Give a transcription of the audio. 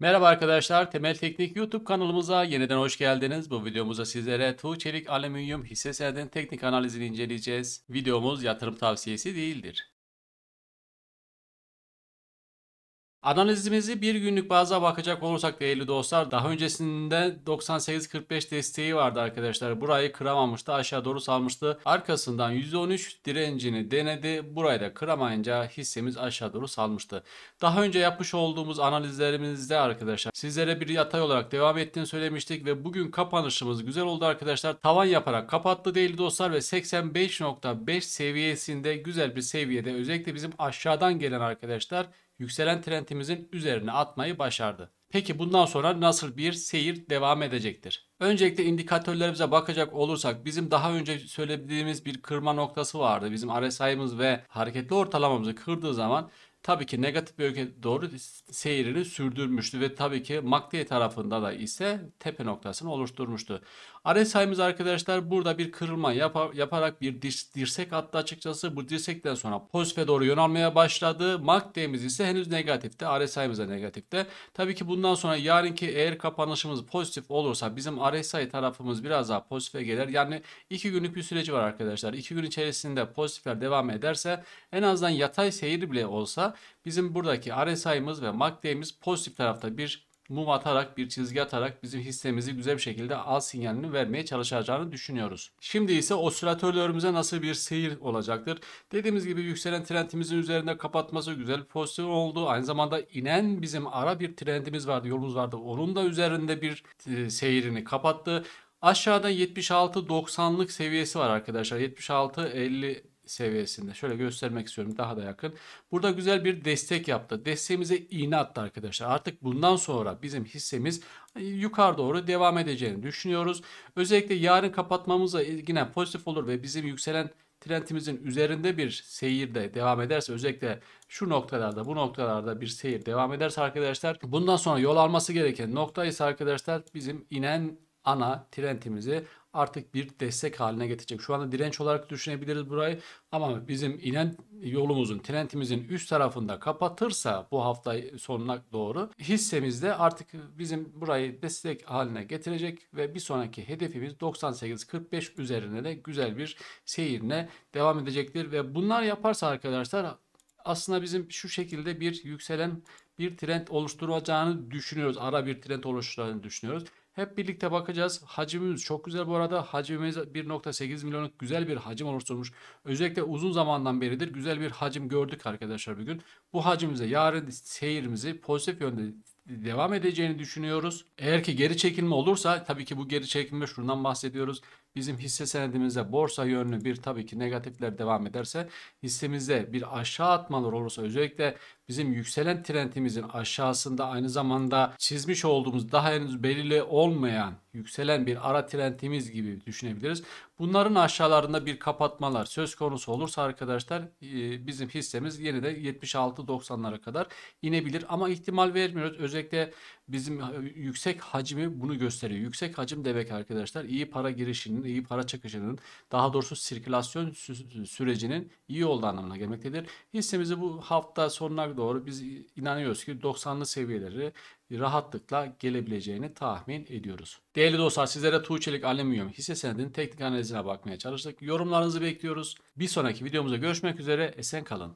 Merhaba arkadaşlar, Temel Teknik YouTube kanalımıza yeniden hoş geldiniz. Bu videomuzda sizlere Tuğ Çelik Alüminyum hisse senedinin teknik analizini inceleyeceğiz. Videomuz yatırım tavsiyesi değildir. Analizimizi bir günlük baza bakacak olursak değerli dostlar daha öncesinde 98.45 desteği vardı arkadaşlar. Burayı kıramamıştı aşağı doğru salmıştı. Arkasından %13 direncini denedi. Burayı da kıramayınca hissemiz aşağı doğru salmıştı. Daha önce yapmış olduğumuz analizlerimizde arkadaşlar sizlere bir yatay olarak devam ettiğini söylemiştik ve bugün kapanışımız güzel oldu arkadaşlar. Tavan yaparak kapattı değerli dostlar ve 85.5 seviyesinde güzel bir seviyede özellikle bizim aşağıdan gelen arkadaşlar yükselen trendimizin üzerine atmayı başardı. Peki bundan sonra nasıl bir seyir devam edecektir? Öncelikle indikatörlerimize bakacak olursak bizim daha önce söylediğimiz bir kırma noktası vardı. Bizim RSI'miz ve hareketli ortalamamızı kırdığı zaman tabii ki negatif bölge doğru seyrini sürdürmüştü ve tabii ki MACD tarafında da ise tepe noktasını oluşturmuştu. RSI'miz arkadaşlar burada bir kırılma yap yaparak bir dirsek attı açıkçası. Bu dirsekten sonra pozitife doğru yönelmeye başladı. MACD'miz ise henüz negatifte. RSI'miz de negatifte. Tabii ki bundan sonra yarınki eğer kapanışımız pozitif olursa bizim RSI tarafımız biraz daha pozitife gelir. Yani 2 günlük bir süreci var arkadaşlar. 2 gün içerisinde pozitifler devam ederse en azından yatay seyir bile olsa bizim buradaki RSI'miz ve MACD'miz pozitif tarafta bir mum atarak bir çizgi atarak bizim hissemizi güzel bir şekilde al sinyalini vermeye çalışacağını düşünüyoruz. Şimdi ise osilatörlerimize nasıl bir seyir olacaktır? Dediğimiz gibi yükselen trendimizin üzerinde kapatması güzel bir pozisyon oldu. Aynı zamanda inen bizim ara bir trendimiz vardı, yolumuz vardı. Onun da üzerinde bir e, seyirini kapattı. Aşağıda 76-90'lık seviyesi var arkadaşlar. 76 50 seviyesinde. Şöyle göstermek istiyorum daha da yakın. Burada güzel bir destek yaptı. Desteğimize iğne attı arkadaşlar. Artık bundan sonra bizim hissemiz e, yukarı doğru devam edeceğini düşünüyoruz. Özellikle yarın kapatmamıza yine pozitif olur ve bizim yükselen trendimizin üzerinde bir seyirde devam ederse özellikle şu noktalarda bu noktalarda bir seyir devam ederse arkadaşlar bundan sonra yol alması gereken nokta ise arkadaşlar bizim inen ana trendimizi artık bir destek haline getirecek. Şu anda direnç olarak düşünebiliriz burayı ama bizim inen yolumuzun, trendimizin üst tarafında kapatırsa bu hafta sonuna doğru hissemizde artık bizim burayı destek haline getirecek ve bir sonraki hedefimiz 98.45 üzerine de güzel bir seyirine devam edecektir ve bunlar yaparsa arkadaşlar aslında bizim şu şekilde bir yükselen bir trend oluşturacağını düşünüyoruz. Ara bir trend oluşturacağını düşünüyoruz. Hep birlikte bakacağız. Hacimimiz çok güzel bu arada. Hacimimiz 1.8 milyonluk güzel bir hacim oluşturmuş. Özellikle uzun zamandan beridir güzel bir hacim gördük arkadaşlar bugün. Bu hacimize yarın seyirimizi pozitif yönde devam edeceğini düşünüyoruz. Eğer ki geri çekilme olursa tabii ki bu geri çekilme şundan bahsediyoruz bizim hisse senedimizde borsa yönlü bir tabii ki negatifler devam ederse hissemizde bir aşağı atmalar olursa özellikle bizim yükselen trendimizin aşağısında aynı zamanda çizmiş olduğumuz daha henüz belirli olmayan yükselen bir ara trendimiz gibi düşünebiliriz. Bunların aşağılarında bir kapatmalar söz konusu olursa arkadaşlar e, bizim hissemiz yine de 76-90'lara kadar inebilir ama ihtimal vermiyoruz. Özellikle bizim yüksek hacmi bunu gösteriyor. Yüksek hacim demek arkadaşlar iyi para girişinin akışının, iyi para çıkışının, daha doğrusu sirkülasyon sürecinin iyi olduğu anlamına gelmektedir. Hissemizi bu hafta sonuna doğru biz inanıyoruz ki 90'lı seviyeleri rahatlıkla gelebileceğini tahmin ediyoruz. Değerli dostlar sizlere Tuğçelik Alüminyum hisse senedinin teknik analizine bakmaya çalıştık. Yorumlarınızı bekliyoruz. Bir sonraki videomuzda görüşmek üzere. Esen kalın.